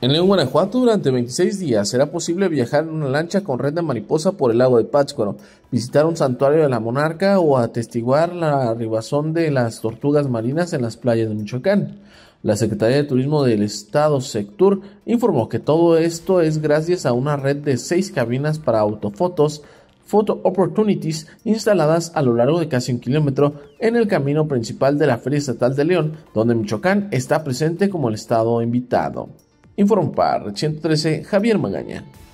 En León, Guanajuato, durante 26 días será posible viajar en una lancha con red de mariposa por el lago de Pátzcuaro, visitar un santuario de la monarca o atestiguar la arribazón de las tortugas marinas en las playas de Michoacán. La Secretaría de Turismo del Estado Sectur informó que todo esto es gracias a una red de seis cabinas para autofotos, Photo Opportunities instaladas a lo largo de casi un kilómetro en el camino principal de la Feria Estatal de León, donde Michoacán está presente como el estado invitado. Par 113 Javier Magaña.